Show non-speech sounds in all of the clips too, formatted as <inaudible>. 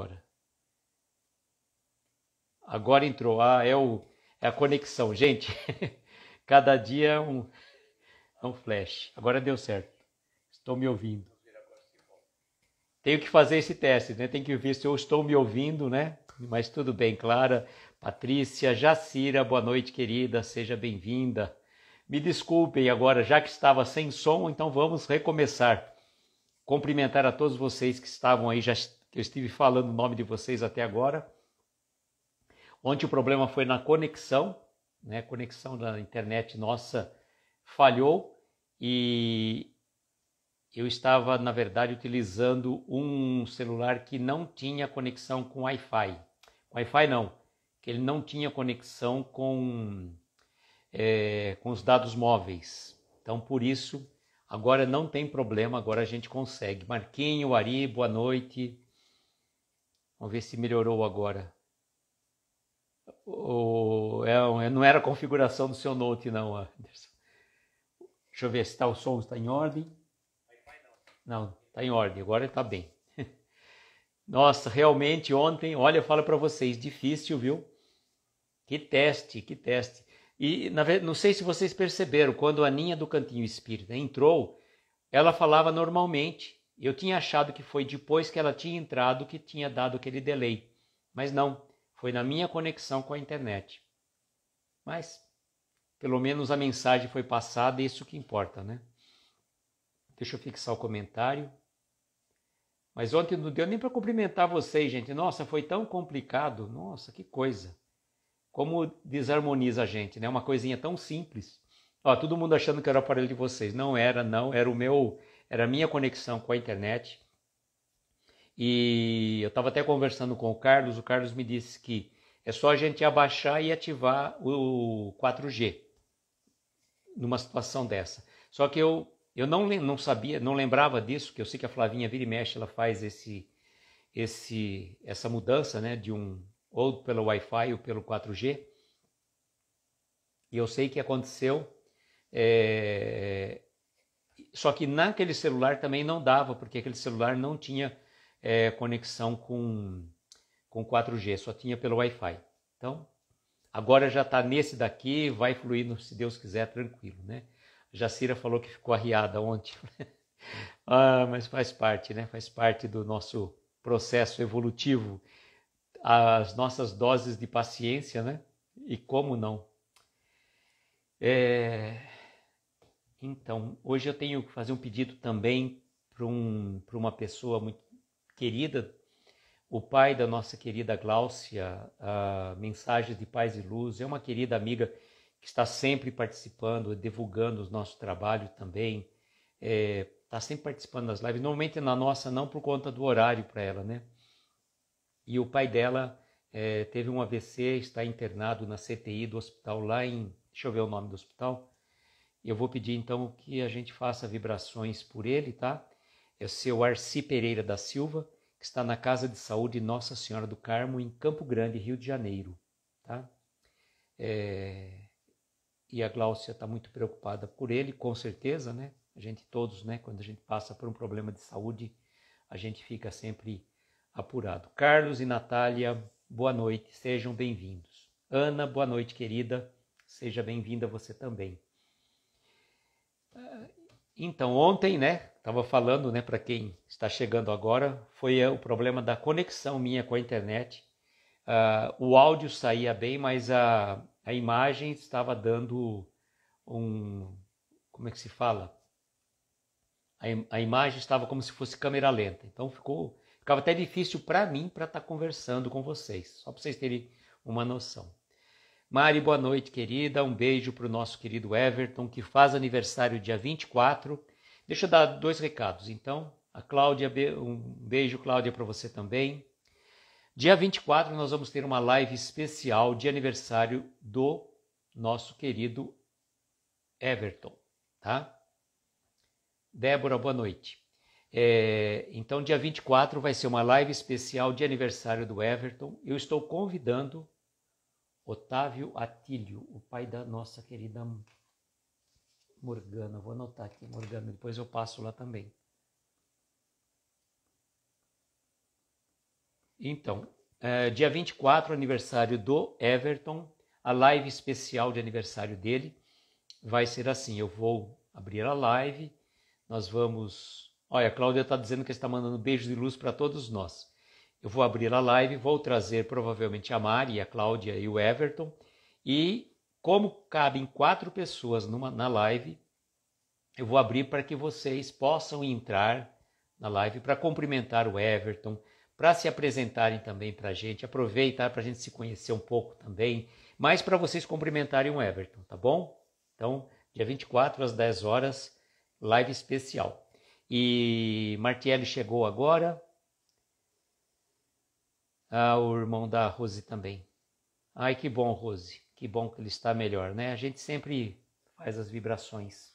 agora. Agora entrou. Ah, é, o, é a conexão. Gente, <laughs> cada dia é um, é um flash. Agora deu certo. Estou me ouvindo. Tenho que fazer esse teste, né? Tem que ver se eu estou me ouvindo, né? Mas tudo bem, Clara. Patrícia, Jacira, boa noite, querida. Seja bem-vinda. Me desculpem agora, já que estava sem som, então vamos recomeçar. Cumprimentar a todos vocês que estavam aí, já eu estive falando o nome de vocês até agora. Ontem o problema foi na conexão, né? A conexão da internet nossa falhou e eu estava, na verdade, utilizando um celular que não tinha conexão com Wi-Fi. Wi-Fi não, que ele não tinha conexão com, é, com os dados móveis. Então, por isso, agora não tem problema, agora a gente consegue. Marquinho, Ari, boa noite. Vamos ver se melhorou agora. Ou é, é, não era a configuração do seu Note, não, Anderson. Deixa eu ver se tá, o som está em ordem. Não, está em ordem, agora está bem. <laughs> Nossa, realmente ontem, olha, eu falo para vocês, difícil, viu? Que teste, que teste. E na, não sei se vocês perceberam, quando a Ninha do Cantinho Espírita entrou, ela falava normalmente. Eu tinha achado que foi depois que ela tinha entrado que tinha dado aquele delay, mas não, foi na minha conexão com a internet. Mas pelo menos a mensagem foi passada, isso que importa, né? Deixa eu fixar o comentário. Mas ontem não deu nem para cumprimentar vocês, gente. Nossa, foi tão complicado. Nossa, que coisa. Como desarmoniza a gente, né? Uma coisinha tão simples. Ó, todo mundo achando que era o aparelho de vocês. Não era, não. Era o meu era a minha conexão com a internet. E eu estava até conversando com o Carlos, o Carlos me disse que é só a gente abaixar e ativar o 4G numa situação dessa. Só que eu, eu não, não sabia, não lembrava disso, que eu sei que a Flavinha vira e mexe, ela faz esse, esse, essa mudança né, de um ou pelo Wi-Fi ou pelo 4G. E eu sei que aconteceu é, só que naquele celular também não dava, porque aquele celular não tinha é, conexão com, com 4G, só tinha pelo Wi-Fi. Então, agora já está nesse daqui, vai fluindo, se Deus quiser, tranquilo, né? Jacira falou que ficou arriada ontem. <laughs> ah, mas faz parte, né? Faz parte do nosso processo evolutivo. As nossas doses de paciência, né? E como não? É... Então, hoje eu tenho que fazer um pedido também para um, uma pessoa muito querida, o pai da nossa querida Gláucia, a Mensagem de Paz e Luz, é uma querida amiga que está sempre participando, divulgando o nosso trabalho também, é, está sempre participando das lives, normalmente na nossa não por conta do horário para ela, né? E o pai dela é, teve um AVC, está internado na CTI do hospital lá em, deixa eu ver o nome do hospital, eu vou pedir então que a gente faça vibrações por ele, tá? É o seu Arci Pereira da Silva, que está na Casa de Saúde Nossa Senhora do Carmo, em Campo Grande, Rio de Janeiro, tá? É... E a Gláucia está muito preocupada por ele, com certeza, né? A gente todos, né? Quando a gente passa por um problema de saúde, a gente fica sempre apurado. Carlos e Natália, boa noite, sejam bem-vindos. Ana, boa noite, querida. Seja bem-vinda você também. Então, ontem, né, estava falando, né, para quem está chegando agora, foi eh, o problema da conexão minha com a internet. Uh, o áudio saía bem, mas a, a imagem estava dando um. Como é que se fala? A, a imagem estava como se fosse câmera lenta. Então ficou, ficava até difícil para mim para estar tá conversando com vocês, só para vocês terem uma noção. Mari, boa noite, querida. Um beijo para o nosso querido Everton, que faz aniversário dia 24. Deixa eu dar dois recados, então. A Cláudia, um beijo, Cláudia, para você também. Dia 24 nós vamos ter uma live especial de aniversário do nosso querido Everton, tá? Débora, boa noite. É, então, dia 24 vai ser uma live especial de aniversário do Everton. Eu estou convidando Otávio Atílio, o pai da nossa querida Morgana. Vou anotar aqui, Morgana, depois eu passo lá também. Então, é, dia 24, aniversário do Everton. A live especial de aniversário dele vai ser assim: eu vou abrir a live, nós vamos. Olha, a Cláudia está dizendo que está mandando beijo de luz para todos nós. Eu vou abrir a live, vou trazer provavelmente a Mari, a Cláudia e o Everton. E como cabem quatro pessoas numa, na live, eu vou abrir para que vocês possam entrar na live para cumprimentar o Everton, para se apresentarem também para a gente, aproveitar para a gente se conhecer um pouco também, mas para vocês cumprimentarem o Everton, tá bom? Então, dia 24 às 10 horas, live especial. E Martiele chegou agora, ah, o irmão da Rose também. Ai, que bom, Rose. Que bom que ele está melhor, né? A gente sempre faz as vibrações.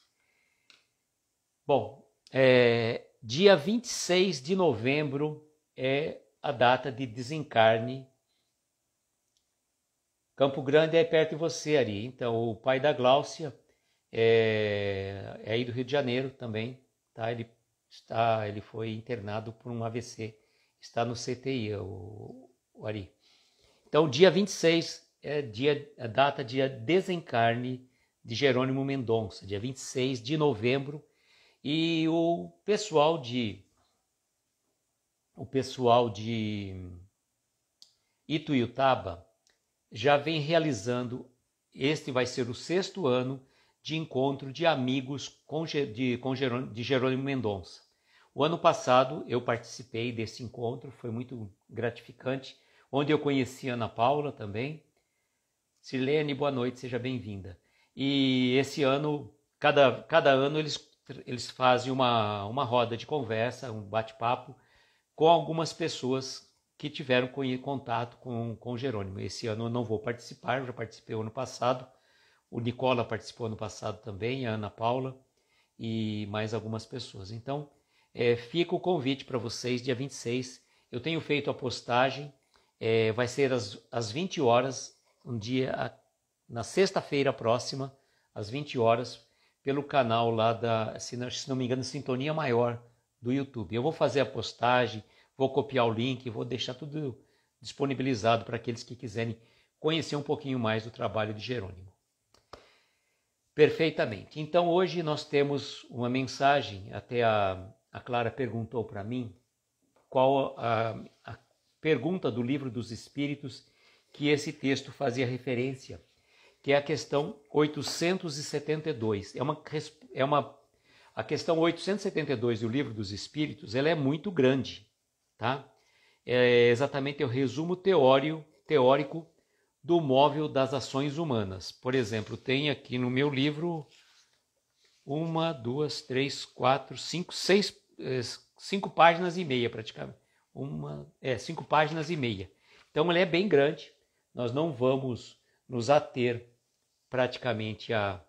Bom, é, dia 26 de novembro é a data de desencarne. Campo Grande é perto de você, Ari. Então, o pai da Gláucia é, é aí do Rio de Janeiro também, tá? Ele está, ele foi internado por um AVC está no CTI, o, o Ari. Então, dia 26 é dia, a data de desencarne de Jerônimo Mendonça, dia 26 de novembro, e o pessoal de o pessoal de Ituiutaba já vem realizando este vai ser o sexto ano de encontro de amigos com, de, com Jerônimo, de Jerônimo Mendonça. O ano passado eu participei desse encontro, foi muito gratificante, onde eu conheci a Ana Paula também. Silene, boa noite, seja bem-vinda. E esse ano, cada, cada ano eles, eles fazem uma, uma roda de conversa, um bate-papo com algumas pessoas que tiveram contato com, com Jerônimo. Esse ano eu não vou participar, já participei ano passado. O Nicola participou ano passado também, a Ana Paula e mais algumas pessoas. Então, é, fica o convite para vocês, dia 26. Eu tenho feito a postagem, é, vai ser às, às 20 horas, um dia, na sexta-feira próxima, às 20 horas, pelo canal lá da, se não, se não me engano, Sintonia Maior do YouTube. Eu vou fazer a postagem, vou copiar o link, vou deixar tudo disponibilizado para aqueles que quiserem conhecer um pouquinho mais do trabalho de Jerônimo. Perfeitamente. Então hoje nós temos uma mensagem até a a Clara perguntou para mim qual a, a pergunta do livro dos Espíritos que esse texto fazia referência, que é a questão 872. É uma, é uma a questão 872 do livro dos Espíritos, ela é muito grande, tá? É exatamente o resumo teórico, teórico do móvel das ações humanas. Por exemplo, tem aqui no meu livro uma, duas, três, quatro, cinco, seis é, cinco páginas e meia praticamente. Uma, é, cinco páginas e meia. Então ela é bem grande. Nós não vamos nos ater praticamente a,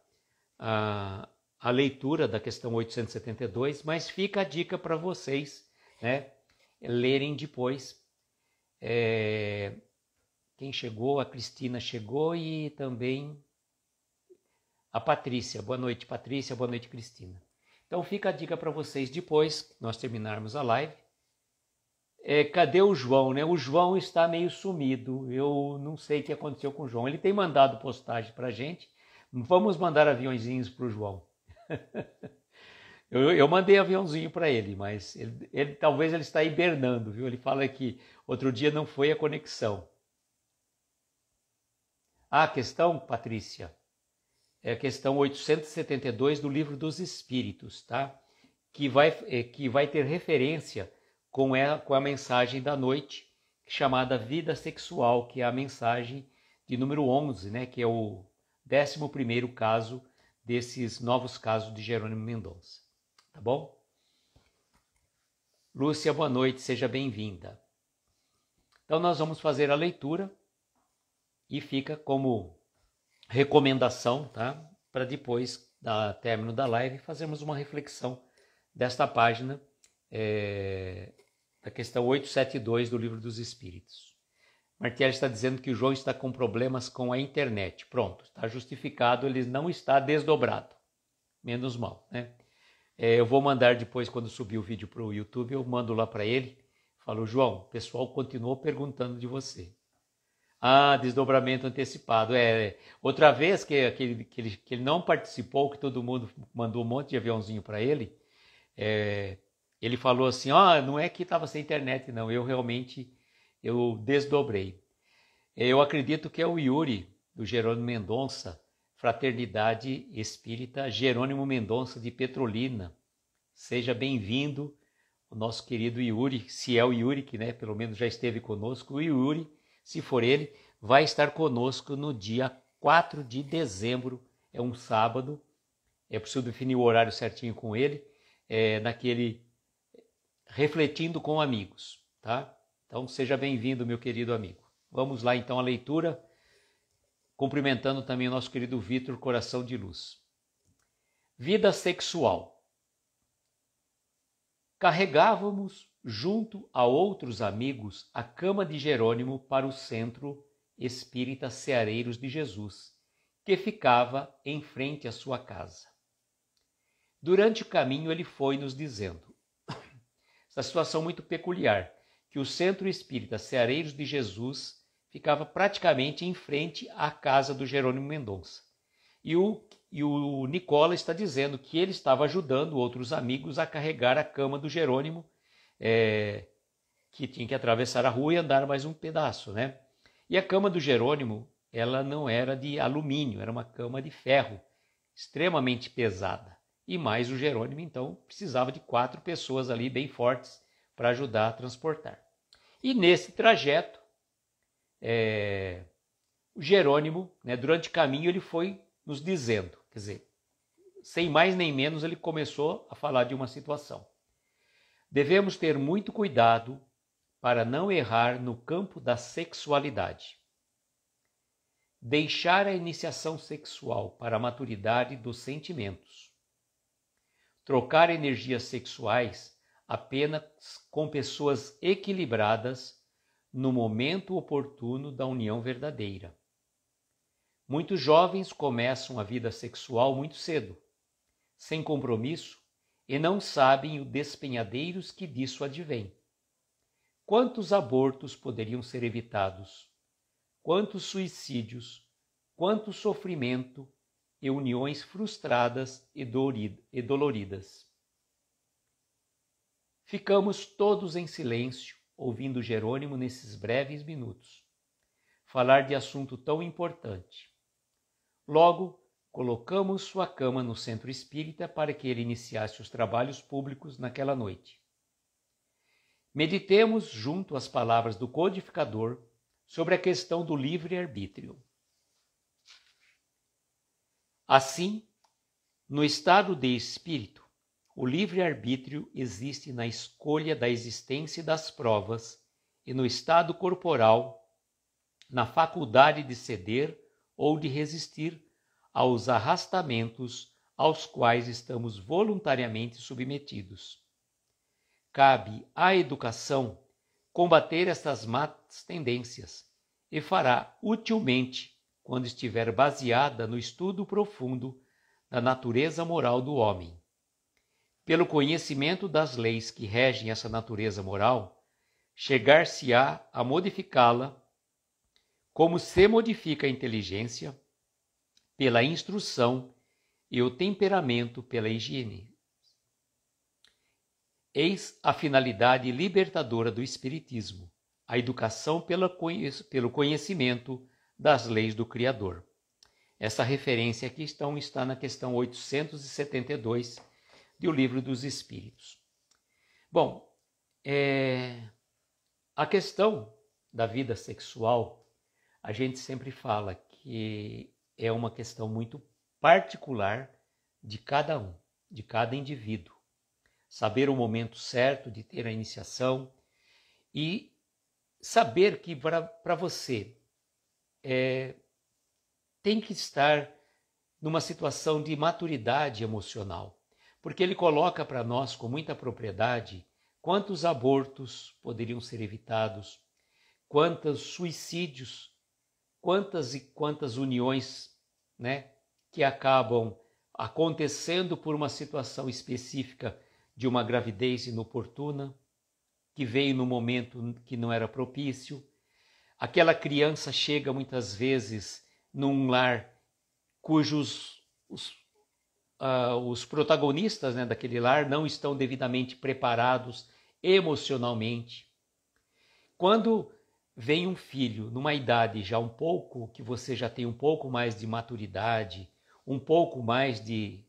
a, a leitura da questão 872, mas fica a dica para vocês né, lerem depois. É, quem chegou? A Cristina chegou e também a Patrícia. Boa noite, Patrícia. Boa noite, Cristina. Então fica a dica para vocês depois, nós terminarmos a live. É, cadê o João? Né? O João está meio sumido. Eu não sei o que aconteceu com o João. Ele tem mandado postagem para gente. Vamos mandar aviãozinhos para o João. <laughs> eu, eu, mandei aviãozinho para ele, mas ele, ele, talvez ele está hibernando, viu? Ele fala que outro dia não foi a conexão. Ah, questão, Patrícia é a questão 872 do Livro dos Espíritos, tá? Que vai, é, que vai ter referência com, ela, é, com a mensagem da noite, chamada Vida Sexual, que é a mensagem de número 11, né? Que é o 11 caso desses novos casos de Jerônimo Mendonça, tá bom? Lúcia, boa noite, seja bem-vinda. Então, nós vamos fazer a leitura e fica como recomendação, tá? Para depois, da término da live, fazermos uma reflexão desta página é, da questão 872 do Livro dos Espíritos. Martiel está dizendo que o João está com problemas com a internet. Pronto, está justificado, ele não está desdobrado. Menos mal, né? É, eu vou mandar depois, quando subir o vídeo para o YouTube, eu mando lá para ele. Falo, João, o pessoal continuou perguntando de você. Ah, desdobramento antecipado. É, é. outra vez que, que, que, ele, que ele não participou, que todo mundo mandou um monte de aviãozinho para ele, é, ele falou assim: ó, ah, não é que estava sem internet, não. Eu realmente eu desdobrei. É, eu acredito que é o Yuri do Jerônimo Mendonça, Fraternidade Espírita Jerônimo Mendonça de Petrolina. Seja bem-vindo, o nosso querido Yuri, se é o Yuri que, né, pelo menos já esteve conosco, o Yuri se for ele, vai estar conosco no dia 4 de dezembro, é um sábado. É preciso definir o horário certinho com ele, é, naquele refletindo com amigos, tá? Então seja bem-vindo, meu querido amigo. Vamos lá então à leitura, cumprimentando também o nosso querido Vitor Coração de Luz. Vida sexual carregávamos junto a outros amigos a cama de Jerônimo para o centro espírita Ceareiros de Jesus, que ficava em frente à sua casa. Durante o caminho ele foi nos dizendo: essa situação muito peculiar, que o centro espírita Ceareiros de Jesus ficava praticamente em frente à casa do Jerônimo Mendonça. E o e o Nicola está dizendo que ele estava ajudando outros amigos a carregar a cama do Jerônimo, é, que tinha que atravessar a rua e andar mais um pedaço, né? E a cama do Jerônimo, ela não era de alumínio, era uma cama de ferro, extremamente pesada. E mais o Jerônimo, então, precisava de quatro pessoas ali bem fortes para ajudar a transportar. E nesse trajeto, é, o Jerônimo, né, durante o caminho, ele foi nos dizendo: Quer dizer, sem mais nem menos, ele começou a falar de uma situação. Devemos ter muito cuidado para não errar no campo da sexualidade. Deixar a iniciação sexual para a maturidade dos sentimentos. Trocar energias sexuais apenas com pessoas equilibradas no momento oportuno da união verdadeira. Muitos jovens começam a vida sexual muito cedo, sem compromisso e não sabem o despenhadeiros que disso advém. Quantos abortos poderiam ser evitados? Quantos suicídios? Quanto sofrimento e uniões frustradas e doloridas? Ficamos todos em silêncio, ouvindo Jerônimo nesses breves minutos falar de assunto tão importante. Logo, colocamos sua cama no centro espírita para que ele iniciasse os trabalhos públicos naquela noite. Meditemos, junto às palavras do codificador, sobre a questão do livre-arbítrio. Assim, no estado de espírito, o livre-arbítrio existe na escolha da existência das provas, e no estado corporal, na faculdade de ceder ou de resistir aos arrastamentos aos quais estamos voluntariamente submetidos. Cabe à educação combater estas más tendências e fará utilmente quando estiver baseada no estudo profundo da natureza moral do homem. Pelo conhecimento das leis que regem essa natureza moral, chegar-se-á a modificá-la como se modifica a inteligência pela instrução e o temperamento pela higiene. Eis a finalidade libertadora do Espiritismo, a educação pelo conhecimento das leis do Criador. Essa referência aqui está na questão 872 do Livro dos Espíritos. Bom, é, a questão da vida sexual a gente sempre fala que é uma questão muito particular de cada um, de cada indivíduo. Saber o momento certo de ter a iniciação e saber que para você é, tem que estar numa situação de maturidade emocional, porque ele coloca para nós com muita propriedade quantos abortos poderiam ser evitados, quantos suicídios quantas e quantas uniões, né, que acabam acontecendo por uma situação específica de uma gravidez inoportuna, que veio no momento que não era propício. Aquela criança chega muitas vezes num lar cujos os, uh, os protagonistas né, daquele lar não estão devidamente preparados emocionalmente. Quando vem um filho numa idade já um pouco que você já tem um pouco mais de maturidade, um pouco mais de,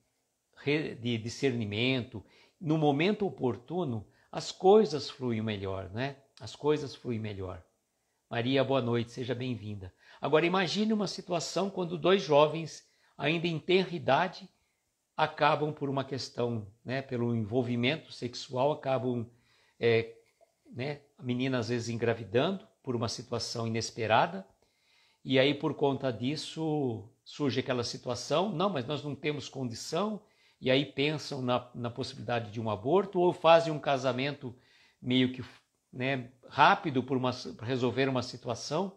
de discernimento, no momento oportuno as coisas fluem melhor, né? As coisas fluem melhor. Maria, boa noite, seja bem-vinda. Agora imagine uma situação quando dois jovens ainda em tenra idade acabam por uma questão, né, pelo envolvimento sexual, acabam, é, né, a menina às vezes engravidando por uma situação inesperada, e aí por conta disso surge aquela situação, não, mas nós não temos condição, e aí pensam na, na possibilidade de um aborto, ou fazem um casamento meio que né, rápido para resolver uma situação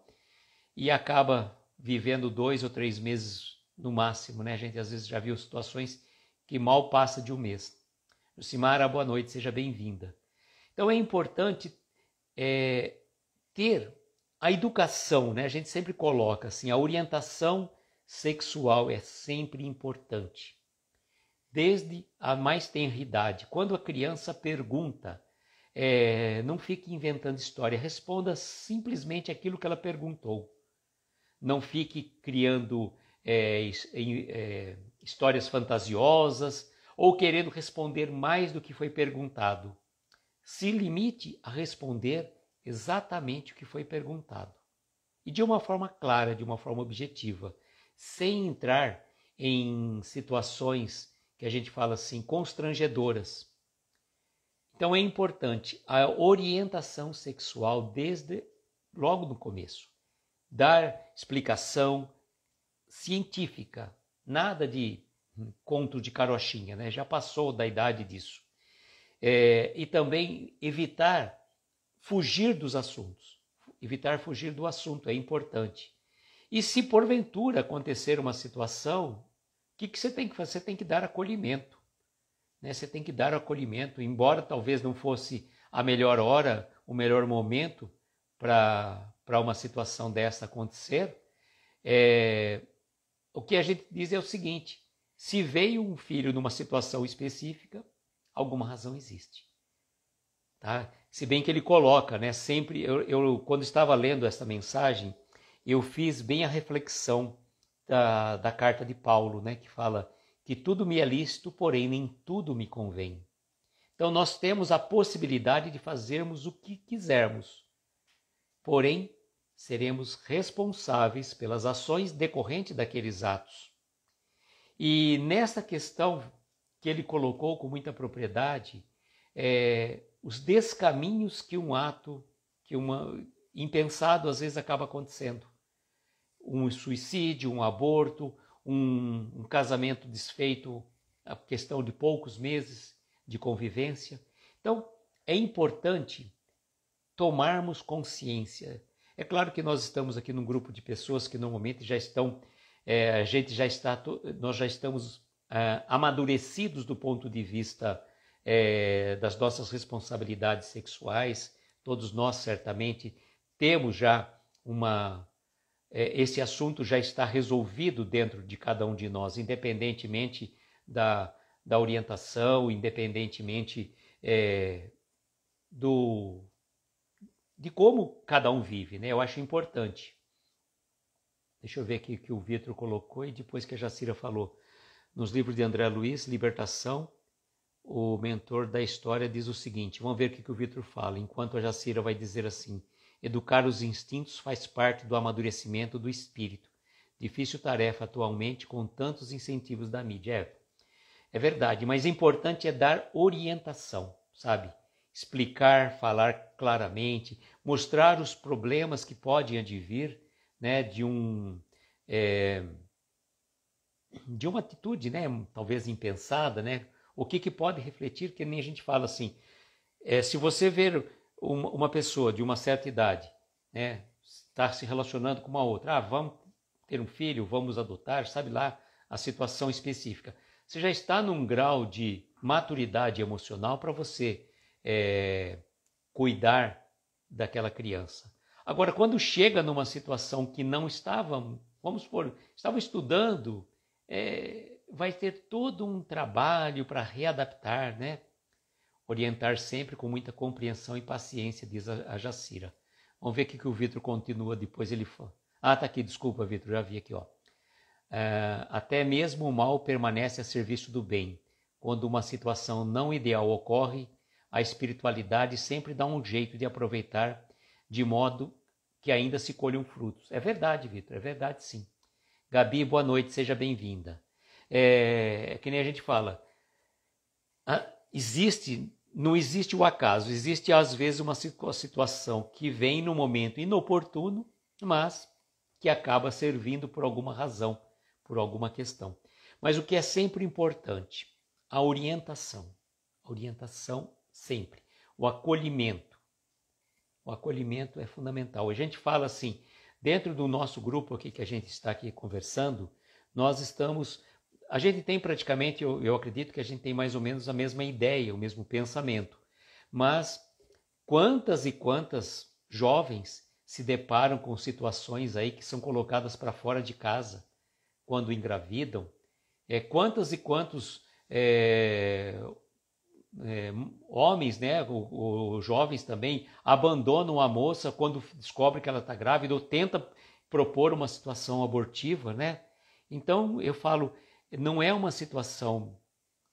e acaba vivendo dois ou três meses no máximo, né? A gente às vezes já viu situações que mal passa de um mês. Lucimara, boa noite, seja bem-vinda. Então é importante é, ter a educação, né? A gente sempre coloca assim, a orientação sexual é sempre importante. Desde a mais tenra idade, quando a criança pergunta, é, não fique inventando história, responda simplesmente aquilo que ela perguntou. Não fique criando é, é, histórias fantasiosas ou querendo responder mais do que foi perguntado. Se limite a responder exatamente o que foi perguntado. E de uma forma clara, de uma forma objetiva, sem entrar em situações que a gente fala assim constrangedoras. Então é importante a orientação sexual desde logo no começo. Dar explicação científica, nada de conto de carochinha, né? já passou da idade disso. É, e também evitar fugir dos assuntos. Evitar fugir do assunto é importante. E se porventura acontecer uma situação, o que, que você tem que fazer? Você tem que dar acolhimento. Né? Você tem que dar acolhimento, embora talvez não fosse a melhor hora, o melhor momento para uma situação dessa acontecer. É, o que a gente diz é o seguinte: se veio um filho numa situação específica, alguma razão existe. Tá? Se bem que ele coloca, né? Sempre, eu, eu quando estava lendo esta mensagem, eu fiz bem a reflexão da, da carta de Paulo, né? Que fala que tudo me é lícito, porém nem tudo me convém. Então nós temos a possibilidade de fazermos o que quisermos, porém seremos responsáveis pelas ações decorrentes daqueles atos. E nessa questão que ele colocou com muita propriedade, é, os descaminhos que um ato, que uma impensado às vezes acaba acontecendo. Um suicídio, um aborto, um, um casamento desfeito, a questão de poucos meses de convivência. Então, é importante tomarmos consciência. É claro que nós estamos aqui num grupo de pessoas que normalmente já estão, é, a gente já está, nós já estamos é, amadurecidos do ponto de vista é, das nossas responsabilidades sexuais, todos nós certamente temos já uma. É, esse assunto já está resolvido dentro de cada um de nós, independentemente da, da orientação, independentemente é, do de como cada um vive, né? Eu acho importante. Deixa eu ver aqui o que o Vitor colocou e depois que a Jacira falou. Nos livros de André Luiz, Libertação, o mentor da história diz o seguinte: vamos ver o que o Vitor fala, enquanto a Jacira vai dizer assim: educar os instintos faz parte do amadurecimento do espírito. Difícil tarefa atualmente com tantos incentivos da mídia. É, é verdade, mas o é importante é dar orientação, sabe? Explicar, falar claramente, mostrar os problemas que podem advir né, de um. É, de uma atitude, né, talvez impensada, né, o que, que pode refletir, que nem a gente fala assim, é, se você ver uma, uma, pessoa de uma certa idade, né, está se relacionando com uma outra, ah, vamos ter um filho, vamos adotar, sabe lá a situação específica. Você já está num grau de maturidade emocional para você é, cuidar daquela criança. Agora, quando chega numa situação que não estava, vamos supor, estava estudando, é, vai ter todo um trabalho para readaptar, né? Orientar sempre com muita compreensão e paciência, diz a, Jacira. Vamos ver o que o Vitor continua depois. Ele fala. Ah, tá aqui, desculpa, Vitor, já vi aqui, ó. Uh, até mesmo o mal permanece a serviço do bem. Quando uma situação não ideal ocorre, a espiritualidade sempre dá um jeito de aproveitar de modo que ainda se colham frutos. É verdade, Vitor, é verdade sim. Gabi, boa noite, seja bem-vinda é, é que nem a gente fala, ah, existe, não existe o acaso, existe às vezes uma situação que vem no momento inoportuno, mas que acaba servindo por alguma razão, por alguma questão. Mas o que é sempre importante, a orientação. A orientação sempre. O acolhimento. O acolhimento é fundamental. A gente fala assim, dentro do nosso grupo aqui que a gente está aqui conversando, nós estamos a gente tem praticamente, eu, eu acredito que a gente tem mais ou menos a mesma ideia, o mesmo pensamento. Mas quantas e quantas jovens se deparam com situações aí que são colocadas para fora de casa quando engravidam? É, quantas e quantos é, é, homens, né, ou, jovens também, abandonam a moça quando descobre que ela está grávida ou tenta propor uma situação abortiva, né? Então eu falo, não é uma situação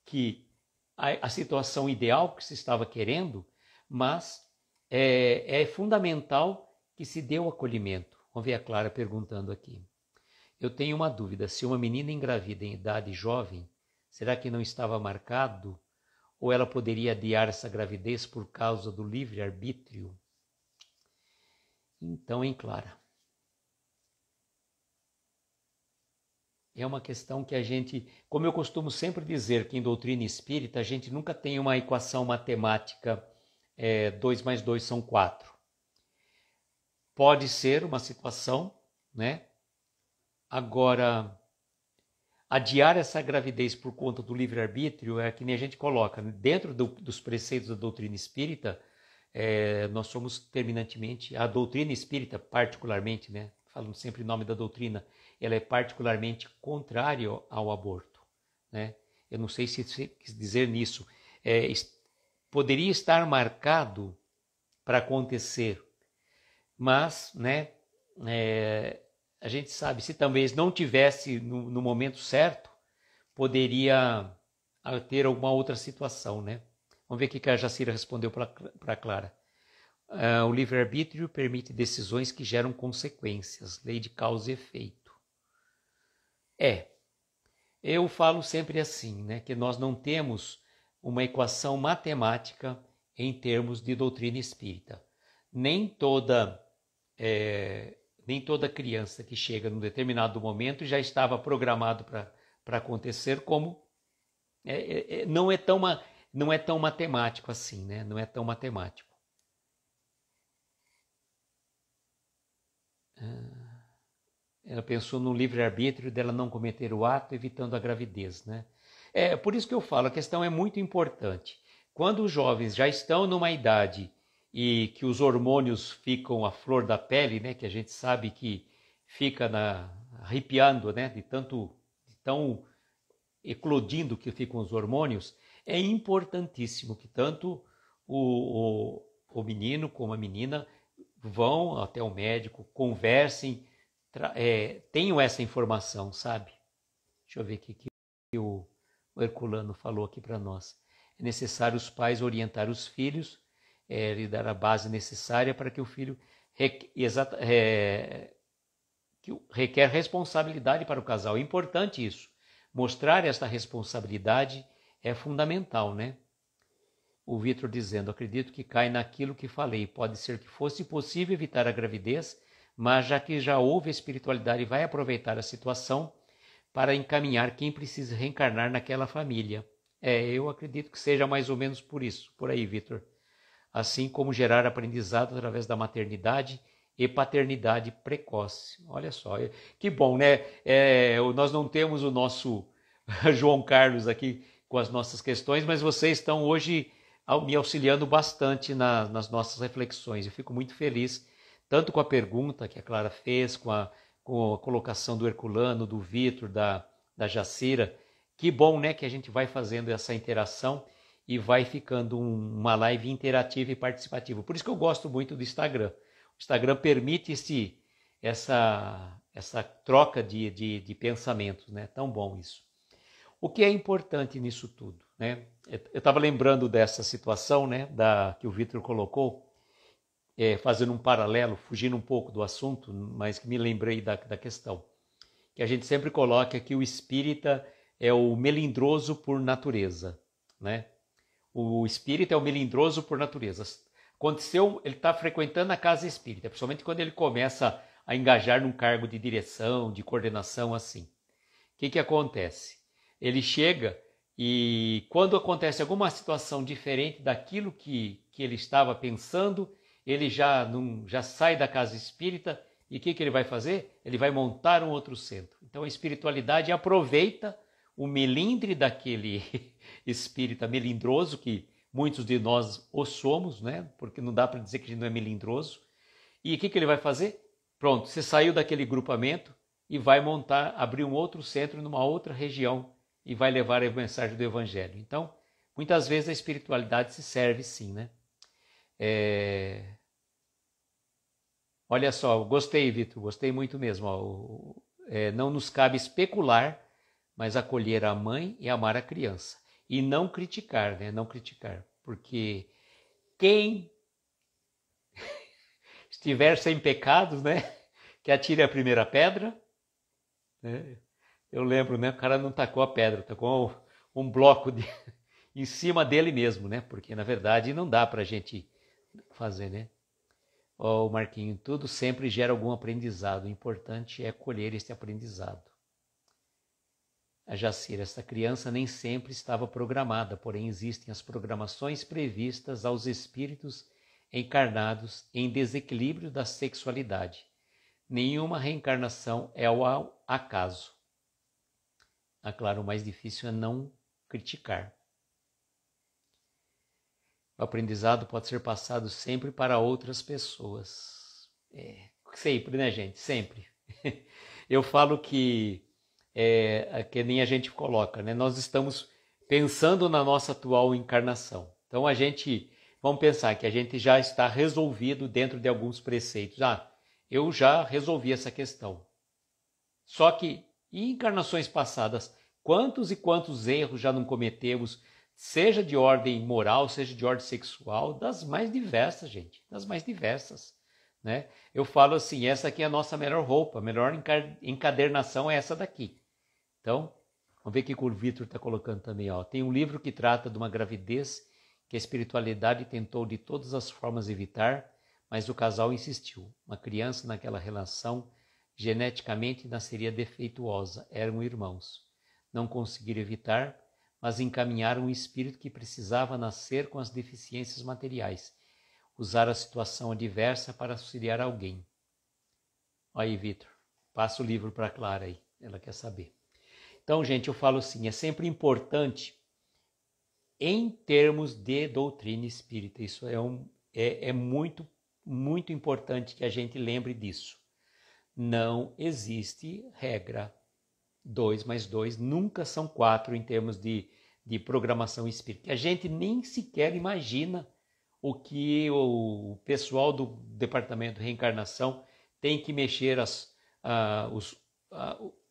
que a, a situação ideal que se estava querendo, mas é, é fundamental que se dê o acolhimento. Vamos ver a Clara perguntando aqui. Eu tenho uma dúvida: se uma menina engravida em idade jovem, será que não estava marcado? Ou ela poderia adiar essa gravidez por causa do livre-arbítrio? Então, hein, Clara? É uma questão que a gente, como eu costumo sempre dizer que em doutrina espírita, a gente nunca tem uma equação matemática é, 2 mais 2 são 4. Pode ser uma situação, né? Agora, adiar essa gravidez por conta do livre-arbítrio é que nem a gente coloca. Né? Dentro do, dos preceitos da doutrina espírita, é, nós somos terminantemente, a doutrina espírita, particularmente, né? Falando sempre em nome da doutrina, ela é particularmente contrária ao aborto. Né? Eu não sei se você quis dizer nisso. É, poderia estar marcado para acontecer, mas né, é, a gente sabe, se talvez não tivesse no, no momento certo, poderia ah, ter alguma outra situação, né? Vamos ver o que a Jacira respondeu para a Clara. Uh, o livre-arbítrio permite decisões que geram consequências, lei de causa e efeito. É, eu falo sempre assim, né, que nós não temos uma equação matemática em termos de doutrina espírita. Nem toda é, nem toda criança que chega num determinado momento já estava programado para acontecer como é, é, é, não é tão não é tão matemático assim, né? Não é tão matemático. Ah. Ela pensou no livre-arbítrio dela não cometer o ato, evitando a gravidez, né? É por isso que eu falo, a questão é muito importante. Quando os jovens já estão numa idade e que os hormônios ficam à flor da pele, né, que a gente sabe que fica na, arrepiando, né, de tanto de tão eclodindo que ficam os hormônios, é importantíssimo que tanto o, o, o menino como a menina vão até o médico, conversem, é, tenho essa informação, sabe? Deixa eu ver aqui que o, o Herculano falou aqui para nós. É necessário os pais orientar os filhos, é, lhe dar a base necessária para que o filho requ exata, é, que requer responsabilidade para o casal. É importante isso. Mostrar esta responsabilidade é fundamental, né? O Vitor dizendo: acredito que cai naquilo que falei. Pode ser que fosse possível evitar a gravidez mas já que já houve a espiritualidade, vai aproveitar a situação para encaminhar quem precisa reencarnar naquela família. É, eu acredito que seja mais ou menos por isso, por aí, Vitor. Assim como gerar aprendizado através da maternidade e paternidade precoce. Olha só, é, que bom, né? É, nós não temos o nosso <laughs> João Carlos aqui com as nossas questões, mas vocês estão hoje ah, me auxiliando bastante na, nas nossas reflexões. Eu fico muito feliz tanto com a pergunta que a Clara fez, com a, com a colocação do Herculano, do Vitor, da, da Jacira. Que bom, né, que a gente vai fazendo essa interação e vai ficando um, uma live interativa e participativa. Por isso que eu gosto muito do Instagram. O Instagram permite esse, essa, essa troca de, de, de pensamentos, né? Tão bom isso. O que é importante nisso tudo, né? Eu estava lembrando dessa situação, né, da que o Vitor colocou é, fazendo um paralelo, fugindo um pouco do assunto, mas que me lembrei da, da questão, que a gente sempre coloca que o espírita é o melindroso por natureza, né? O espírita é o melindroso por natureza. Aconteceu, ele está frequentando a casa espírita, principalmente quando ele começa a engajar num cargo de direção, de coordenação assim. O que, que acontece? Ele chega e quando acontece alguma situação diferente daquilo que, que ele estava pensando, ele já, não, já sai da casa espírita e o que, que ele vai fazer? Ele vai montar um outro centro. Então a espiritualidade aproveita o melindre daquele <laughs> espírita melindroso, que muitos de nós o somos, né? porque não dá para dizer que a gente não é melindroso. E o que, que ele vai fazer? Pronto, você saiu daquele grupamento e vai montar, abrir um outro centro numa outra região e vai levar a mensagem do Evangelho. Então, muitas vezes a espiritualidade se serve sim, né? É... Olha só, gostei, Vitor, gostei muito mesmo. Ó, é, não nos cabe especular, mas acolher a mãe e amar a criança. E não criticar, né? Não criticar. Porque quem <laughs> estiver sem pecados, né? Que atire a primeira pedra. Né? Eu lembro, né? O cara não tacou a pedra, tacou um, bloco de... <laughs> em cima dele mesmo, né? Porque na verdade não dá para a gente fazer, né? Ó, o Marquinho, tudo sempre gera algum aprendizado. O importante é colher este aprendizado. A Jacira, esta criança nem sempre estava programada, porém existem as programações previstas aos espíritos encarnados em desequilíbrio da sexualidade. Nenhuma reencarnação é ao acaso. A claro, o mais difícil é não criticar. O aprendizado pode ser passado sempre para outras pessoas. É, sempre, né, gente? Sempre. <laughs> Eu falo que, é, é, que nem a gente coloca, né? Nós estamos pensando na nossa atual encarnação. Então a gente, vamos pensar que a gente já está resolvido dentro de alguns preceitos. Ah, eu já resolvi essa questão. Só que e encarnações passadas, quantos e quantos erros já não cometemos? seja de ordem moral, seja de ordem sexual, das mais diversas, gente, das mais diversas. Né? Eu falo assim, essa aqui é a nossa melhor roupa, a melhor encadernação é essa daqui. Então, vamos ver o que o Vitor está colocando também. Ó. Tem um livro que trata de uma gravidez que a espiritualidade tentou de todas as formas evitar, mas o casal insistiu. Uma criança naquela relação geneticamente nasceria defeituosa, eram irmãos. Não conseguiram evitar, mas encaminhar um espírito que precisava nascer com as deficiências materiais, usar a situação adversa para auxiliar alguém. Aí, Vitor, passa o livro para Clara aí, ela quer saber. Então, gente, eu falo assim, é sempre importante em termos de doutrina espírita. Isso é, um, é, é muito, muito importante que a gente lembre disso. Não existe regra 2 mais 2 nunca são 4 em termos de, de programação espírita. A gente nem sequer imagina o que o pessoal do departamento de reencarnação tem que mexer as, os,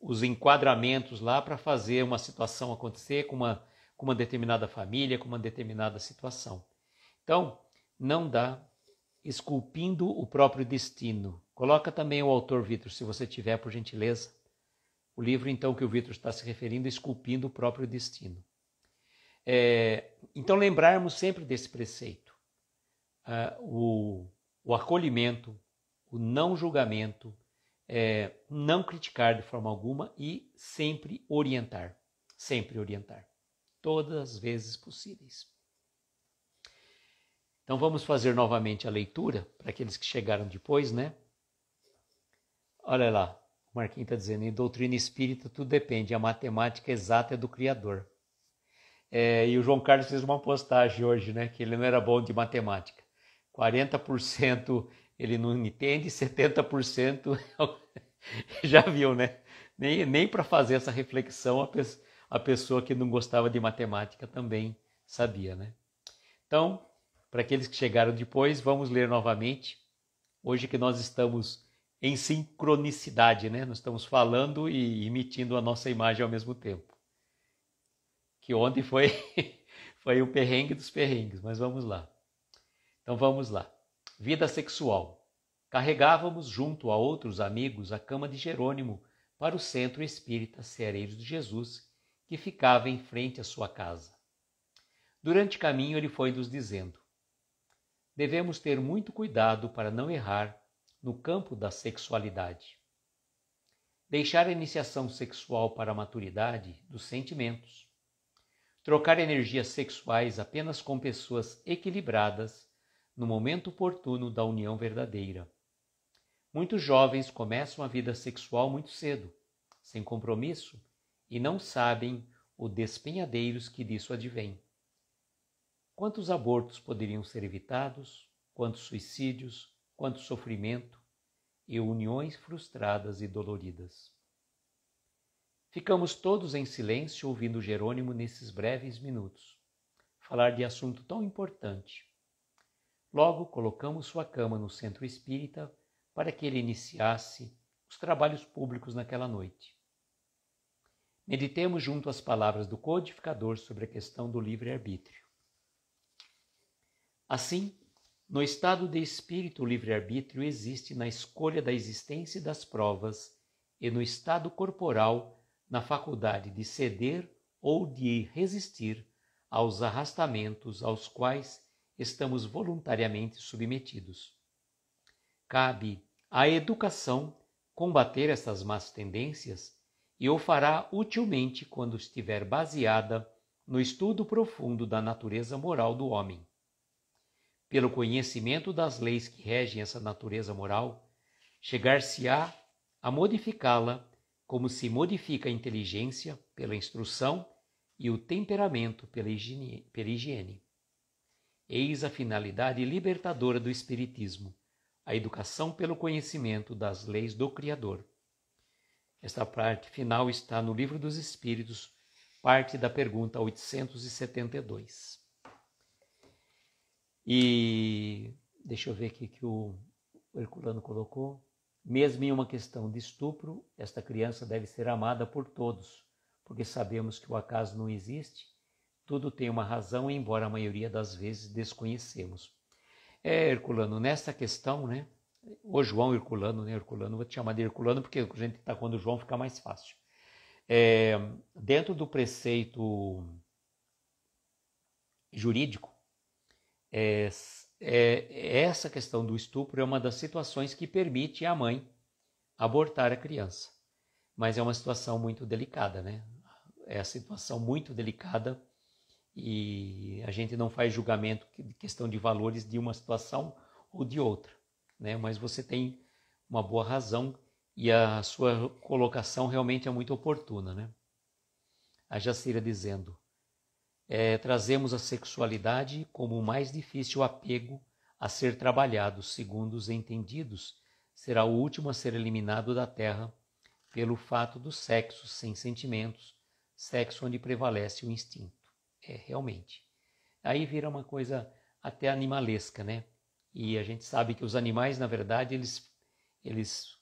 os enquadramentos lá para fazer uma situação acontecer com uma, com uma determinada família, com uma determinada situação. Então, não dá esculpindo o próprio destino. Coloca também o autor Vitor, se você tiver, por gentileza. O livro, então, que o Vitor está se referindo, Esculpindo o Próprio Destino. É, então, lembrarmos sempre desse preceito: ah, o, o, acolhimento, o não julgamento, é, não criticar de forma alguma e sempre orientar. Sempre orientar. Todas as vezes possíveis. Então, vamos fazer novamente a leitura para aqueles que chegaram depois, né? Olha lá, Marquinhos está dizendo, em doutrina espírita tudo depende, a matemática exata é do Criador. É, e o João Carlos fez uma postagem hoje, né, que ele não era bom de matemática. 40% ele não entende, 70% <laughs> já viu, né? Nem, nem para fazer essa reflexão a, pe a pessoa que não gostava de matemática também sabia, né? Então, para aqueles que chegaram depois, vamos ler novamente. Hoje que nós estamos em sincronicidade, né? Nós estamos falando e emitindo a nossa imagem ao mesmo tempo. Que ontem foi <laughs> foi o perrengue dos perrengues, mas vamos lá. Então vamos lá. Vida sexual. Carregávamos junto a outros amigos a cama de Jerônimo para o Centro Espírita Cereiros de Jesus, que ficava em frente à sua casa. Durante o caminho ele foi nos dizendo: Devemos ter muito cuidado para não errar no campo da sexualidade. Deixar a iniciação sexual para a maturidade dos sentimentos. Trocar energias sexuais apenas com pessoas equilibradas no momento oportuno da união verdadeira. Muitos jovens começam a vida sexual muito cedo, sem compromisso, e não sabem o despenhadeiros que disso advém. Quantos abortos poderiam ser evitados? Quantos suicídios? quanto sofrimento e uniões frustradas e doloridas. Ficamos todos em silêncio ouvindo Jerônimo nesses breves minutos falar de assunto tão importante. Logo colocamos sua cama no centro espírita para que ele iniciasse os trabalhos públicos naquela noite. Meditemos junto às palavras do codificador sobre a questão do livre-arbítrio. Assim, no estado de espírito, o livre-arbítrio existe na escolha da existência e das provas, e no estado corporal, na faculdade de ceder ou de resistir aos arrastamentos aos quais estamos voluntariamente submetidos. Cabe à educação combater essas más tendências e o fará utilmente quando estiver baseada no estudo profundo da natureza moral do homem pelo conhecimento das leis que regem essa natureza moral, chegar-se-á a modificá-la como se modifica a inteligência pela instrução e o temperamento pela higiene. Pela higiene. Eis a finalidade libertadora do Espiritismo, a educação pelo conhecimento das leis do Criador. Esta parte final está no Livro dos Espíritos, parte da pergunta 872. E deixa eu ver aqui que o Herculano colocou. Mesmo em uma questão de estupro, esta criança deve ser amada por todos, porque sabemos que o acaso não existe, tudo tem uma razão, embora a maioria das vezes desconhecemos. É, Herculano, nessa questão, né? O João Herculano, né? Herculano, vou te chamar de Herculano porque a gente está quando o João fica mais fácil. É, dentro do preceito jurídico, é, é, essa questão do estupro é uma das situações que permite à mãe abortar a criança. Mas é uma situação muito delicada, né? É uma situação muito delicada e a gente não faz julgamento de questão de valores de uma situação ou de outra, né? Mas você tem uma boa razão e a sua colocação realmente é muito oportuna, né? A Jacira dizendo: é, trazemos a sexualidade como o mais difícil apego a ser trabalhado, segundo os entendidos, será o último a ser eliminado da Terra pelo fato do sexo sem sentimentos, sexo onde prevalece o instinto. É, realmente. Aí vira uma coisa até animalesca, né? E a gente sabe que os animais, na verdade, eles, eles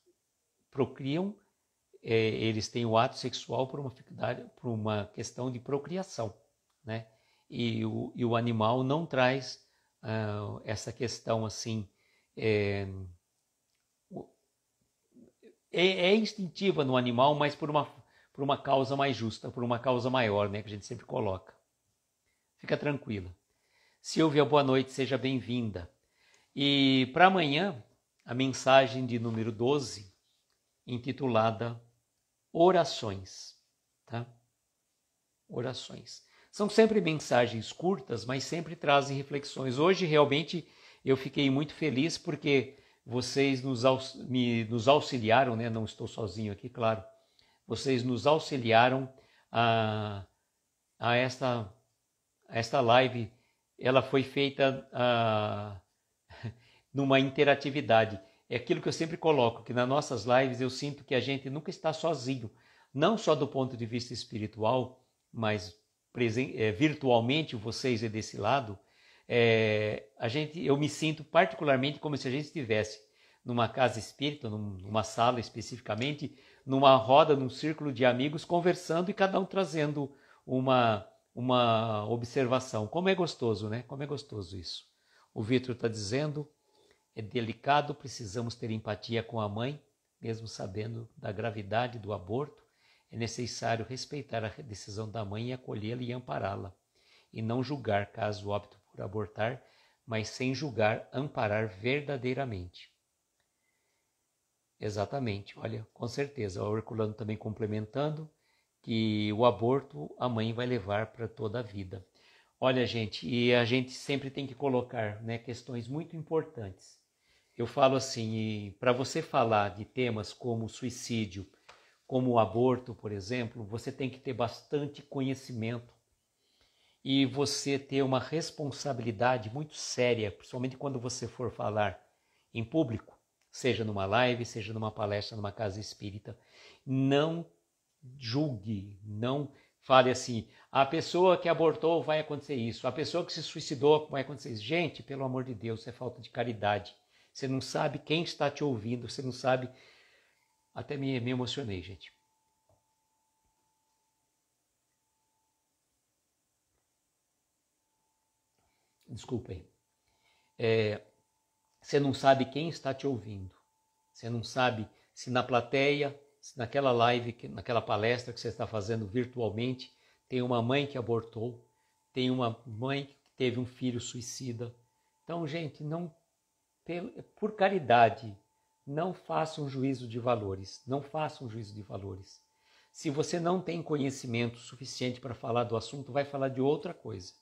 procriam, é, eles têm o ato sexual por uma, por uma questão de procriação né? E o, e o animal não traz uh, essa questão assim. É, é, é, instintiva no animal, mas por uma, por uma causa mais justa, por uma causa maior, né? Que a gente sempre coloca. Fica tranquila. Silvia, boa noite, seja bem-vinda. E para amanhã, a mensagem de número 12, intitulada Orações. Tá? Orações. São sempre mensagens curtas, mas sempre trazem reflexões. Hoje realmente eu fiquei muito feliz porque vocês nos, aux me, nos auxiliaram, né? não estou sozinho aqui, claro, vocês nos auxiliaram a, a, esta, a esta live. Ela foi feita a, <laughs> numa interatividade. É aquilo que eu sempre coloco, que nas nossas lives eu sinto que a gente nunca está sozinho, não só do ponto de vista espiritual, mas eh, virtualmente, vocês é desse lado, é, a gente, eu me sinto particularmente como se a gente estivesse numa casa espírita, numa sala especificamente, numa roda, num círculo de amigos conversando e cada um trazendo uma, uma observação. Como é gostoso, né? Como é gostoso isso. O Vitor está dizendo, é delicado, precisamos ter empatia com a mãe, mesmo sabendo da gravidade do aborto é necessário respeitar a decisão da mãe e acolhê-la e ampará-la, e não julgar caso opte por abortar, mas sem julgar, amparar verdadeiramente. Exatamente, olha, com certeza. O Herculano também complementando que o aborto a mãe vai levar para toda a vida. Olha, gente, e a gente sempre tem que colocar né, questões muito importantes. Eu falo assim, para você falar de temas como suicídio, como o aborto, por exemplo, você tem que ter bastante conhecimento e você ter uma responsabilidade muito séria, principalmente quando você for falar em público, seja numa live, seja numa palestra, numa casa espírita. Não julgue, não fale assim: a pessoa que abortou vai acontecer isso, a pessoa que se suicidou vai acontecer isso. Gente, pelo amor de Deus, é falta de caridade. Você não sabe quem está te ouvindo, você não sabe até me, me emocionei, gente. Desculpem. É, você não sabe quem está te ouvindo. Você não sabe se na plateia, se naquela live, naquela palestra que você está fazendo virtualmente, tem uma mãe que abortou, tem uma mãe que teve um filho suicida. Então, gente, não por caridade, não faça um juízo de valores. Não faça um juízo de valores. Se você não tem conhecimento suficiente para falar do assunto, vai falar de outra coisa.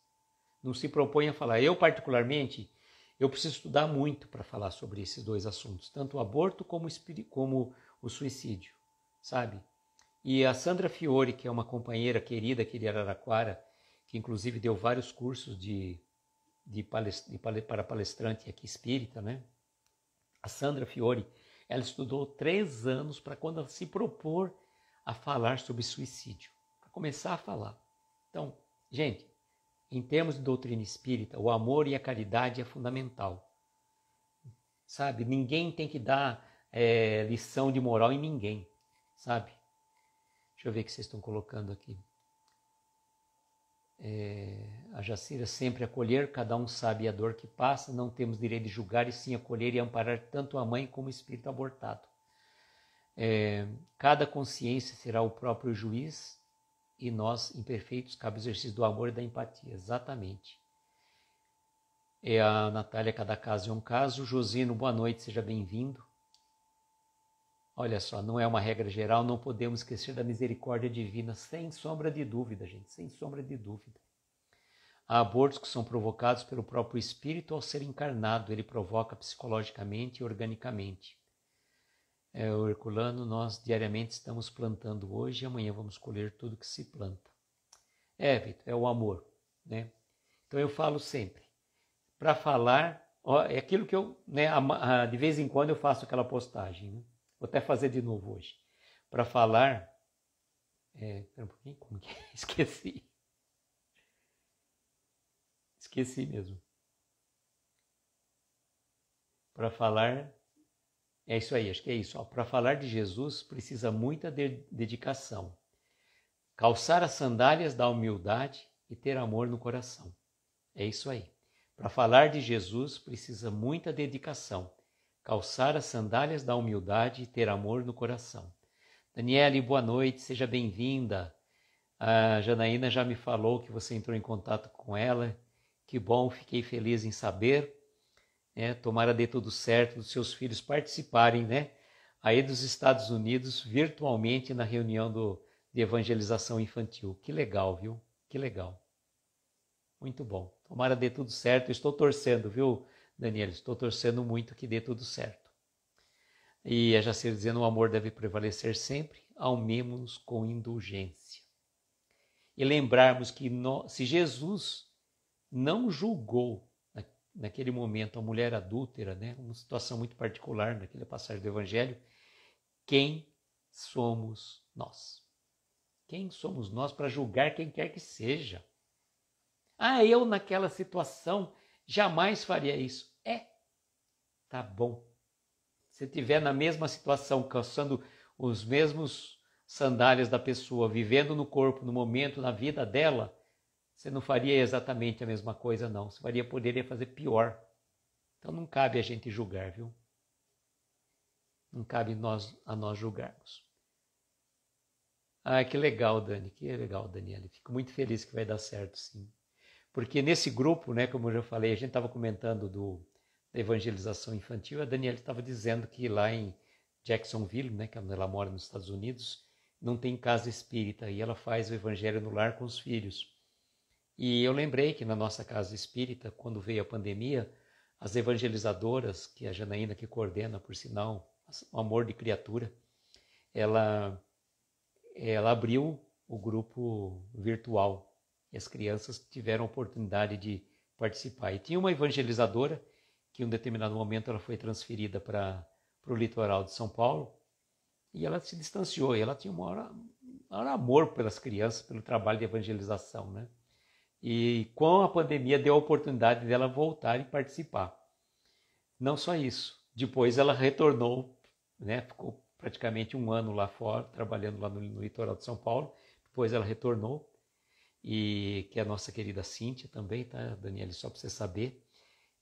Não se proponha a falar. Eu, particularmente, eu preciso estudar muito para falar sobre esses dois assuntos, tanto o aborto como o, como o suicídio, sabe? E a Sandra Fiore, que é uma companheira querida aqui de Araraquara, que inclusive deu vários cursos de, de, palest, de para palestrante aqui espírita, né? A Sandra Fiore, ela estudou três anos para quando ela se propor a falar sobre suicídio, para começar a falar. Então, gente, em termos de doutrina espírita, o amor e a caridade é fundamental. Sabe, ninguém tem que dar é, lição de moral em ninguém, sabe? Deixa eu ver o que vocês estão colocando aqui. É a Jacira sempre acolher, cada um sabe a dor que passa, não temos direito de julgar e sim acolher e amparar tanto a mãe como o espírito abortado. É, cada consciência será o próprio juiz e nós, imperfeitos, cabe o exercício do amor e da empatia, exatamente. É a Natália, cada caso é um caso. Josino, boa noite, seja bem-vindo. Olha só, não é uma regra geral, não podemos esquecer da misericórdia divina, sem sombra de dúvida, gente, sem sombra de dúvida. Há abortos que são provocados pelo próprio espírito ao ser encarnado, ele provoca psicologicamente e organicamente. É, o Herculano, nós diariamente estamos plantando hoje e amanhã vamos colher tudo que se planta. É, Vitor, é o amor. Né? Então eu falo sempre, para falar, ó, é aquilo que eu, né, de vez em quando eu faço aquela postagem, né? vou até fazer de novo hoje. Para falar, é, um pouquinho, como que <laughs> esqueci. Esqueci mesmo. Para falar, é isso aí, acho que é isso. Para falar de Jesus precisa muita de dedicação. Calçar as sandálias da humildade e ter amor no coração. É isso aí. Para falar de Jesus precisa muita dedicação. Calçar as sandálias da humildade e ter amor no coração. Daniele, boa noite, seja bem-vinda. A Janaína já me falou que você entrou em contato com ela, que bom, fiquei feliz em saber. Né? Tomara de tudo certo dos seus filhos participarem, né? Aí dos Estados Unidos, virtualmente na reunião do, de evangelização infantil. Que legal, viu? Que legal. Muito bom. Tomara dê tudo certo. Estou torcendo, viu, Daniel? Estou torcendo muito que dê tudo certo. E a Jacir dizendo: o amor deve prevalecer sempre, almemos nos com indulgência. E lembrarmos que se Jesus não julgou naquele momento a mulher adúltera, né, uma situação muito particular naquela passagem do Evangelho, quem somos nós? Quem somos nós para julgar quem quer que seja? Ah, eu naquela situação jamais faria isso. É, tá bom. Se tiver na mesma situação, calçando os mesmos sandálias da pessoa, vivendo no corpo, no momento, na vida dela, você não faria exatamente a mesma coisa, não. Você faria, poderia fazer pior. Então não cabe a gente julgar, viu? Não cabe nós, a nós julgarmos. Ah, que legal, Dani. Que legal, Daniela. Fico muito feliz que vai dar certo, sim. Porque nesse grupo, né, como eu já falei, a gente estava comentando do, da evangelização infantil. A Daniela estava dizendo que lá em Jacksonville, né, que é ela mora nos Estados Unidos, não tem casa espírita e ela faz o evangelho no lar com os filhos. E eu lembrei que na nossa casa espírita, quando veio a pandemia, as evangelizadoras, que é a Janaína que coordena, por sinal, o amor de criatura, ela, ela abriu o grupo virtual e as crianças tiveram a oportunidade de participar. E tinha uma evangelizadora que, em um determinado momento, ela foi transferida para o litoral de São Paulo e ela se distanciou. E ela tinha um maior, maior amor pelas crianças, pelo trabalho de evangelização, né? e com a pandemia deu a oportunidade dela voltar e participar. Não só isso, depois ela retornou, né, ficou praticamente um ano lá fora, trabalhando lá no, no litoral de São Paulo, depois ela retornou, e que é a nossa querida Cíntia também, tá, Daniela, só para você saber,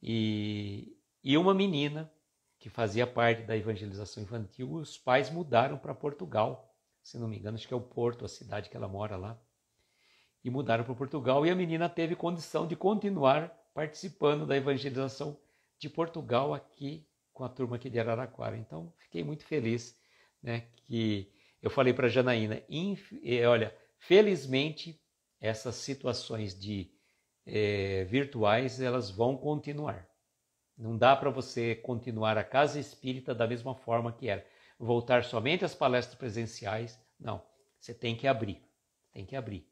e, e uma menina que fazia parte da evangelização infantil, os pais mudaram para Portugal, se não me engano, acho que é o Porto, a cidade que ela mora lá, e mudaram para Portugal. E a menina teve condição de continuar participando da evangelização de Portugal aqui com a turma aqui de Araraquara. Então, fiquei muito feliz, né? Que eu falei para Janaína, inf... olha, felizmente essas situações de é, virtuais elas vão continuar. Não dá para você continuar a casa espírita da mesma forma que era, voltar somente às palestras presenciais. Não, você tem que abrir, tem que abrir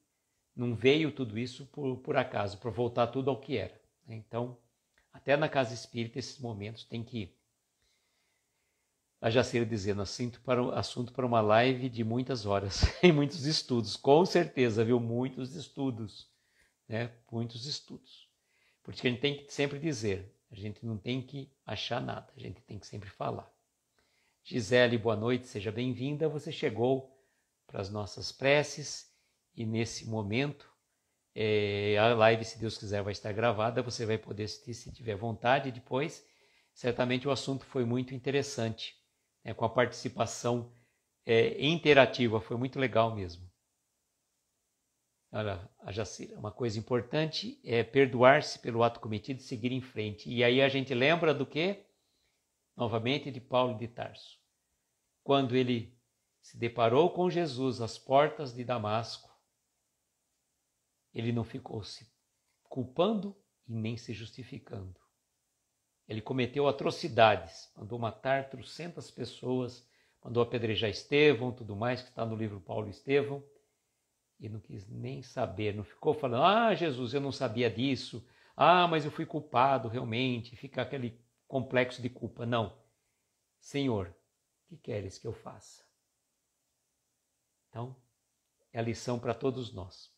não veio tudo isso por, por acaso, para voltar tudo ao que era. Né? Então, até na casa espírita, esses momentos tem que ir. A Jaceira dizendo, assunto para, assunto para uma live de muitas horas <laughs> e muitos estudos. Com certeza, viu? Muitos estudos. Né? Muitos estudos. porque a gente tem que sempre dizer, a gente não tem que achar nada, a gente tem que sempre falar. Gisele, boa noite, seja bem-vinda. Você chegou para as nossas preces e nesse momento, é, a live, se Deus quiser, vai estar gravada, você vai poder assistir se tiver vontade depois. Certamente o assunto foi muito interessante, né, com a participação é, interativa, foi muito legal mesmo. Olha, a Jacira, uma coisa importante é perdoar-se pelo ato cometido e seguir em frente. E aí a gente lembra do que? Novamente de Paulo de Tarso. Quando ele se deparou com Jesus às portas de Damasco, ele não ficou se culpando e nem se justificando. Ele cometeu atrocidades, mandou matar trocentas pessoas, mandou apedrejar Estevão, tudo mais que está no livro Paulo e Estevão, e não quis nem saber, não ficou falando: "Ah, Jesus, eu não sabia disso. Ah, mas eu fui culpado realmente". Fica aquele complexo de culpa, não. Senhor, o que queres que eu faça? Então, é a lição para todos nós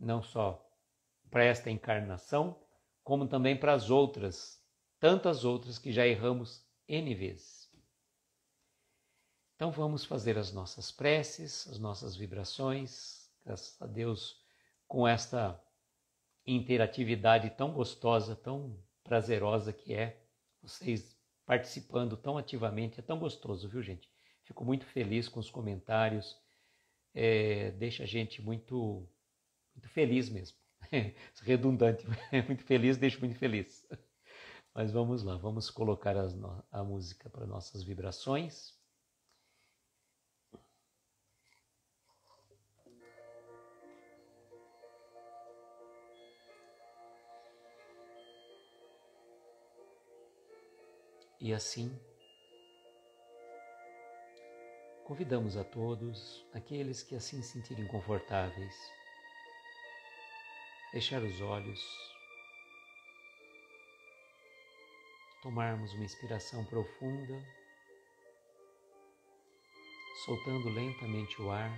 não só para esta encarnação, como também para as outras, tantas outras que já erramos N vezes. Então vamos fazer as nossas preces, as nossas vibrações, graças a Deus, com esta interatividade tão gostosa, tão prazerosa que é, vocês participando tão ativamente, é tão gostoso, viu gente? Fico muito feliz com os comentários, é, deixa a gente muito muito feliz mesmo. <laughs> Redundante, <laughs> muito feliz, deixo muito feliz. Mas vamos lá, vamos colocar a música para nossas vibrações. E assim, convidamos a todos aqueles que assim se sentirem confortáveis fechar os olhos, tomarmos uma inspiração profunda, soltando lentamente o ar,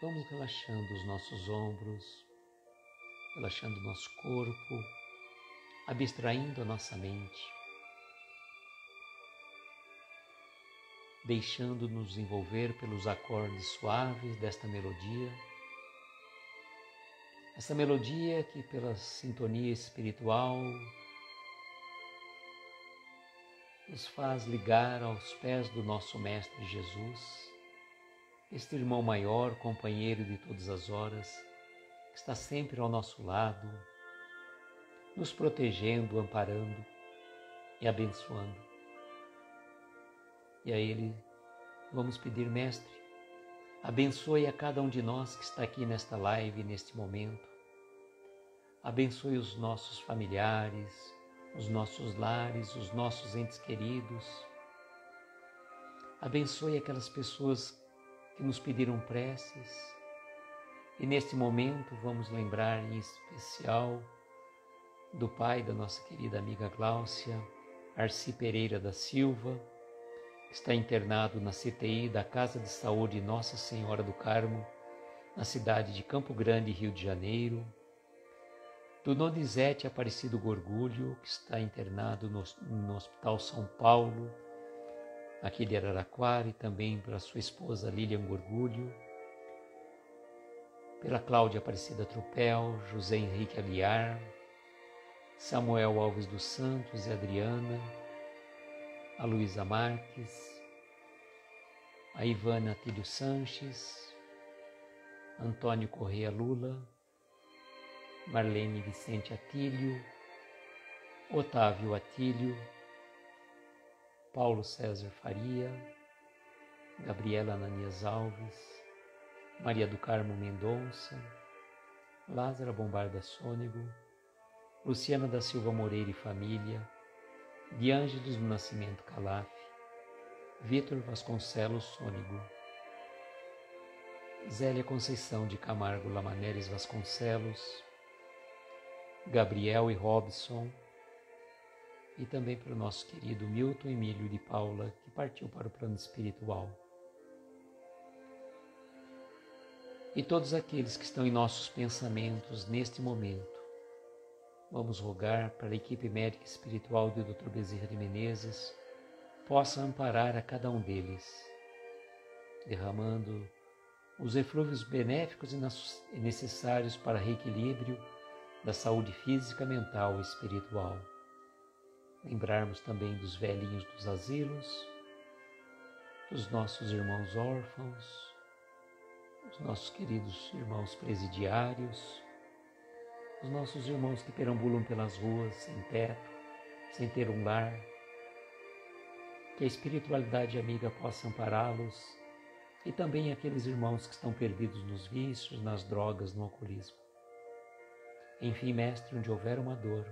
vamos relaxando os nossos ombros, relaxando o nosso corpo, abstraindo a nossa mente. Deixando-nos envolver pelos acordes suaves desta melodia essa melodia que, pela sintonia espiritual, nos faz ligar aos pés do nosso Mestre Jesus, este irmão maior, companheiro de todas as horas, que está sempre ao nosso lado, nos protegendo, amparando e abençoando. E a Ele vamos pedir, Mestre, abençoe a cada um de nós que está aqui nesta live, neste momento abençoe os nossos familiares, os nossos lares, os nossos entes queridos. Abençoe aquelas pessoas que nos pediram preces. E neste momento vamos lembrar em especial do pai da nossa querida amiga Gláucia, Arci Pereira da Silva, que está internado na CTI da Casa de Saúde Nossa Senhora do Carmo, na cidade de Campo Grande, Rio de Janeiro do Donizete Aparecido Gorgulho, que está internado no, no Hospital São Paulo, aqui de Araraquara, e também para sua esposa Lilian Gorgulho, pela Cláudia Aparecida Tropel, José Henrique Aguiar, Samuel Alves dos Santos e Adriana, a Luísa Marques, a Ivana Tílio Sanches, Antônio Correia Lula, Marlene Vicente Atílio, Otávio Atílio, Paulo César Faria, Gabriela Ananias Alves, Maria do Carmo Mendonça, Lázara Bombarda Sônego, Luciana da Silva Moreira e Família, de Ângelos do Nascimento Calaf, Vitor Vasconcelos Sônego, Zélia Conceição de Camargo Lamaneres Vasconcelos, Gabriel e Robson, e também para o nosso querido Milton Emílio de Paula, que partiu para o plano espiritual. E todos aqueles que estão em nossos pensamentos neste momento, vamos rogar para a equipe médica espiritual do Dr. Bezerra de Menezes possa amparar a cada um deles, derramando os eflúvios benéficos e necessários para reequilíbrio da saúde física, mental e espiritual. Lembrarmos também dos velhinhos dos asilos, dos nossos irmãos órfãos, dos nossos queridos irmãos presidiários, dos nossos irmãos que perambulam pelas ruas sem teto, sem ter um lar. Que a espiritualidade amiga possa ampará-los e também aqueles irmãos que estão perdidos nos vícios, nas drogas, no alcoolismo. Enfim, mestre, onde houver uma dor,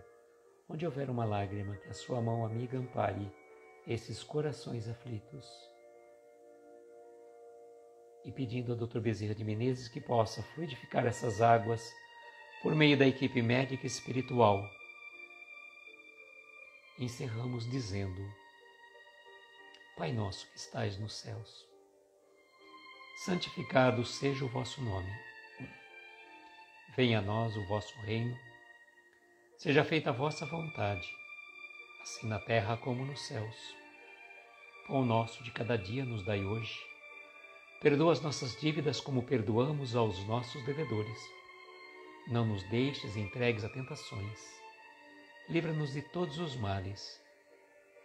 onde houver uma lágrima, que a sua mão amiga ampare esses corações aflitos. E pedindo ao Dr. Bezerra de Menezes que possa fluidificar essas águas por meio da equipe médica espiritual. Encerramos dizendo: Pai nosso que estais nos céus, santificado seja o vosso nome Venha a nós o vosso reino. Seja feita a vossa vontade, assim na terra como nos céus. Pão nosso de cada dia nos dai hoje. Perdoa as nossas dívidas como perdoamos aos nossos devedores. Não nos deixes entregues a tentações. Livra-nos de todos os males,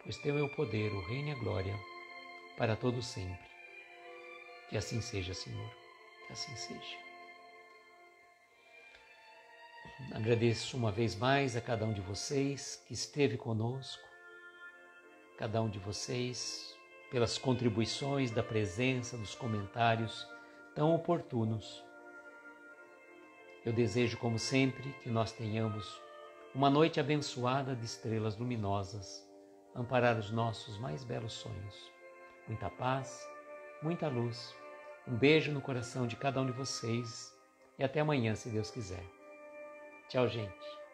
pois teu é o poder, o reino e a glória, para todo sempre. Que assim seja, Senhor. Que assim seja. Agradeço uma vez mais a cada um de vocês que esteve conosco, cada um de vocês pelas contribuições, da presença, dos comentários tão oportunos. Eu desejo, como sempre, que nós tenhamos uma noite abençoada de estrelas luminosas, amparar os nossos mais belos sonhos. Muita paz, muita luz. Um beijo no coração de cada um de vocês e até amanhã, se Deus quiser. Tchau, gente.